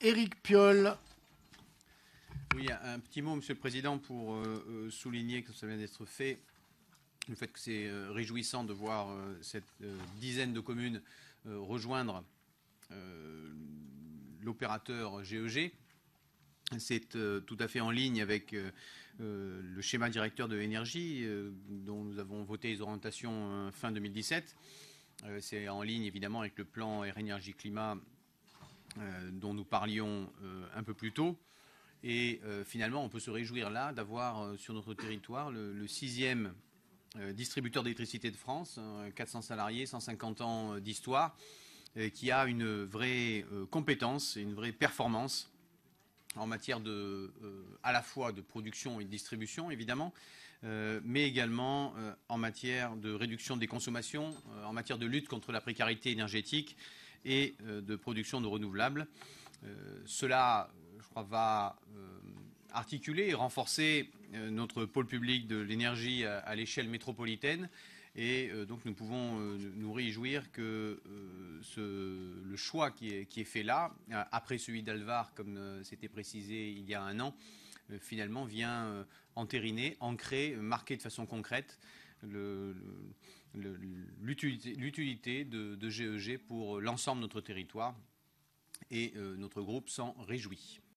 Éric Piolle. Oui, un petit mot, Monsieur le Président, pour euh, euh, souligner que ça vient d'être fait. Le fait que c'est euh, réjouissant de voir cette dizaine de communes rejoindre l'opérateur GEG. E c'est tout à fait en ligne avec le schéma directeur de l'énergie dont nous avons voté les orientations fin 2017. c'est en ligne évidemment avec le plan rénergie Énergie Climat euh, dont nous parlions euh, un peu plus tôt. Et euh, finalement, on peut se réjouir là d'avoir sur notre territoire le, sixième distributeur d'électricité de France, 400 salariés, 150 ans d'histoire, qui a une vraie compétence une vraie performance en matière à la fois de production et de distribution, évidemment, mais également en matière de réduction des consommations, en matière de lutte contre la précarité énergétique, et euh, de production de renouvelables. Euh, cela, je crois, va euh, articuler et renforcer notre pôle public de l'énergie à, l'échelle métropolitaine. Et donc nous pouvons nous réjouir que le choix qui est, qui est, fait là, après celui d'Alvar, comme c'était précisé il y a un an, finalement vient entériner, ancrer, marquer de façon concrète le, l'utilité de, GEG e pour euh, l'ensemble de notre territoire et euh, notre groupe s'en réjouit.